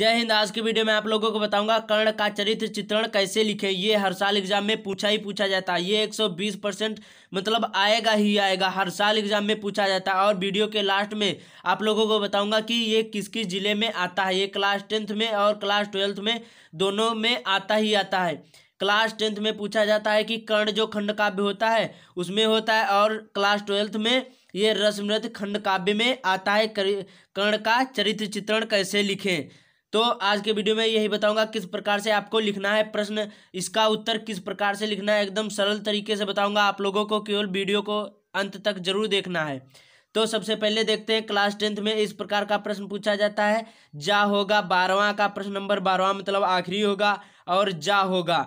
जय हिंद आज की वीडियो में आप लोगों को बताऊंगा कर्ण का चरित्र चित्रण कैसे लिखें ये हर साल एग्जाम में पूछा ही पूछा जाता है ये 120 परसेंट मतलब आएगा ही आएगा हर साल एग्जाम में पूछा जाता है और वीडियो के लास्ट में आप लोगों को बताऊंगा कि ये किस किस जिले में आता है ये क्लास टेंथ में और क्लास ट्वेल्थ में दोनों में आता ही आता है क्लास टेंथ में पूछा जाता है कि कर्ण जो खंड काव्य होता है उसमें होता है और क्लास ट्वेल्थ में ये रसमृत खंड काव्य में आता है कर्ण का चरित्र चित्रण कैसे लिखें तो आज के वीडियो में यही बताऊंगा किस प्रकार से आपको लिखना है प्रश्न इसका उत्तर किस प्रकार से लिखना है एकदम सरल तरीके से बताऊंगा आप लोगों को केवल वीडियो को अंत तक जरूर देखना है तो सबसे पहले देखते हैं क्लास टेंथ में इस प्रकार का प्रश्न पूछा जाता है जा होगा बारहवा का प्रश्न नंबर बारहवा मतलब आखिरी होगा और जा होगा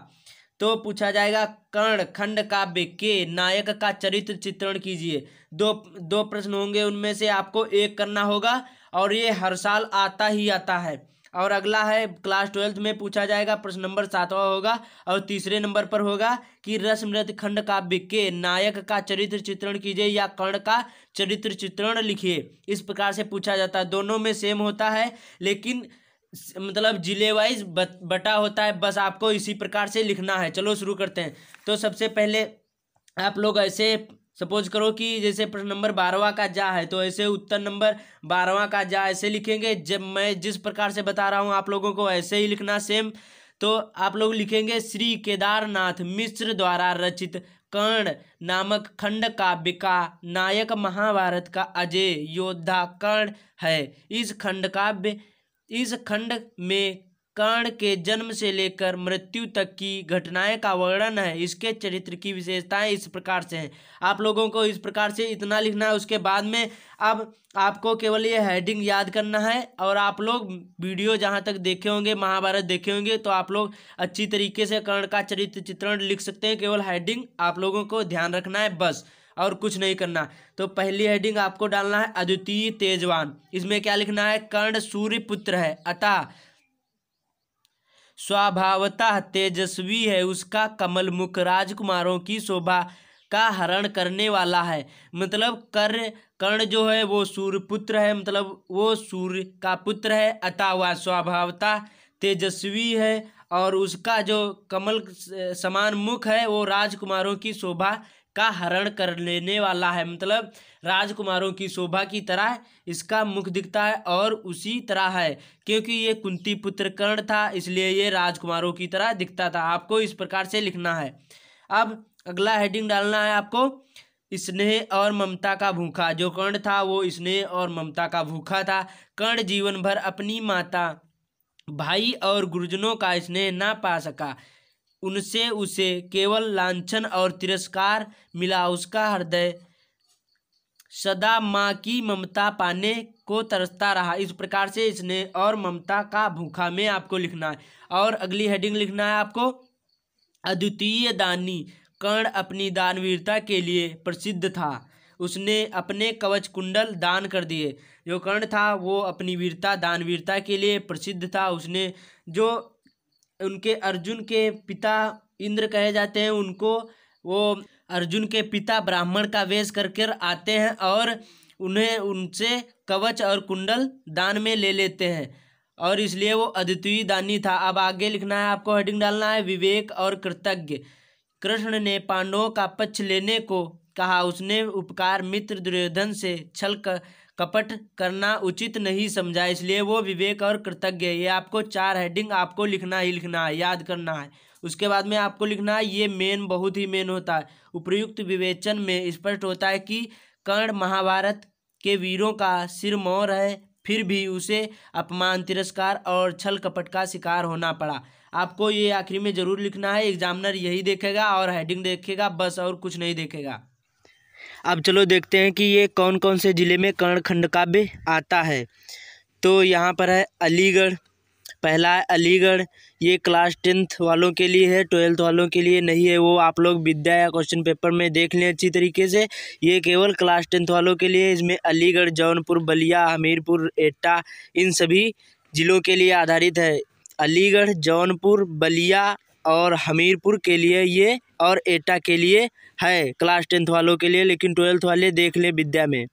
तो पूछा जाएगा कर्ण खंड काव्य के नायक का चरित्र चित्रण कीजिए दो दो प्रश्न होंगे उनमें से आपको एक करना होगा और ये हर साल आता ही आता है और अगला है क्लास ट्वेल्थ में पूछा जाएगा प्रश्न नंबर सातवां होगा और तीसरे नंबर पर होगा कि रसमृत खंड काव्य के नायक का चरित्र चित्रण कीजिए या कर्ण का चरित्र चित्रण लिखिए इस प्रकार से पूछा जाता है दोनों में सेम होता है लेकिन मतलब जिले वाइज बटा होता है बस आपको इसी प्रकार से लिखना है चलो शुरू करते हैं तो सबसे पहले आप लोग ऐसे सपोज करो कि जैसे प्रश्न नंबर बारहवा का जा है तो ऐसे उत्तर नंबर बारहवा का जा ऐसे लिखेंगे जब मैं जिस प्रकार से बता रहा हूँ आप लोगों को ऐसे ही लिखना सेम तो आप लोग लिखेंगे श्री केदारनाथ मिश्र द्वारा रचित कर्ण नामक खंड काव्य का नायक महाभारत का अजय योद्धा कर्ण है इस खंड काव्य इस खंड में कर्ण के जन्म से लेकर मृत्यु तक की घटनाएं का वर्णन है इसके चरित्र की विशेषताएं इस प्रकार से हैं आप लोगों को इस प्रकार से इतना लिखना है उसके बाद में अब आपको केवल ये हेडिंग याद करना है और आप लोग वीडियो जहाँ तक देखे होंगे महाभारत देखे होंगे तो आप लोग अच्छी तरीके से कर्ण का चरित्र चित्रण लिख सकते हैं केवल हेडिंग आप लोगों को ध्यान रखना है बस और कुछ नहीं करना तो पहली हेडिंग आपको डालना है अद्वितीय तेजवान इसमें क्या लिखना है कर्ण सूर्य पुत्र है अतः स्वभावतः तेजस्वी है उसका कमल मुख राजकुमारों की शोभा का हरण करने वाला है मतलब कर्ण कर्ण जो है वो सूर्य पुत्र है मतलब वो सूर्य का पुत्र है अतः वह स्वभावतः तेजस्वी है और उसका जो कमल समान मुख है वो राजकुमारों की शोभा का हरण कर लेने वाला है मतलब राजकुमारों की शोभा की तरह इसका मुख दिखता है और उसी तरह है क्योंकि ये कुंती पुत्र कर्ण था इसलिए ये राजकुमारों की तरह दिखता था आपको इस प्रकार से लिखना है अब अगला हेडिंग डालना है आपको स्नेह और ममता का भूखा जो कर्ण था वो स्नेह और ममता का भूखा था कर्ण जीवन भर अपनी माता भाई और गुरुजनों का स्नेह ना पा सका उनसे उसे केवल लांछन और तिरस्कार मिला उसका हृदय सदा माँ की ममता पाने को तरसता रहा इस प्रकार से इसने और ममता का भूखा में आपको लिखना है और अगली हेडिंग लिखना है आपको अद्वितीय दानी कर्ण अपनी दानवीरता के लिए प्रसिद्ध था उसने अपने कवच कुंडल दान कर दिए जो कर्ण था वो अपनी वीरता दानवीरता के लिए प्रसिद्ध था उसने जो उनके अर्जुन के पिता इंद्र कहे जाते हैं उनको वो अर्जुन के पिता ब्राह्मण का वेश करके आते हैं और उन्हें उनसे कवच और कुंडल दान में ले लेते हैं और इसलिए वो अद्वितीय दानी था अब आगे लिखना है आपको हेडिंग डालना है विवेक और कृतज्ञ कृष्ण ने पांडवों का पक्ष लेने को कहा उसने उपकार मित्र दुर्योधन से छल कर कपट करना उचित नहीं समझा इसलिए वो विवेक और कृतज्ञ ये आपको चार हेडिंग आपको लिखना ही लिखना है याद करना है उसके बाद में आपको लिखना है ये मेन बहुत ही मेन होता है उपयुक्त विवेचन में स्पष्ट होता है कि कर्ण महाभारत के वीरों का सिर मोर है फिर भी उसे अपमान तिरस्कार और छल कपट का शिकार होना पड़ा आपको ये आखिरी में ज़रूर लिखना है एग्जामिनर यही देखेगा और हेडिंग देखेगा बस और कुछ नहीं देखेगा अब चलो देखते हैं कि ये कौन कौन से ज़िले में कर्ण खंड काव्य आता है तो यहाँ पर है अलीगढ़ पहला है अलीगढ़ ये क्लास टेंथ वालों के लिए है ट्वेल्थ वालों के लिए नहीं है वो आप लोग विद्या या क्वेश्चन पेपर में देख लें अच्छी तरीके से ये केवल क्लास टेंथ वालों के लिए इसमें अलीगढ़ जौनपुर बलिया हमीरपुर एटा इन सभी ज़िलों के लिए आधारित है अलीगढ़ जौनपुर बलिया और हमीरपुर के लिए ये और एटा के लिए है क्लास टेंथ वालों के लिए लेकिन ट्वेल्थ वाले देख ले विद्या में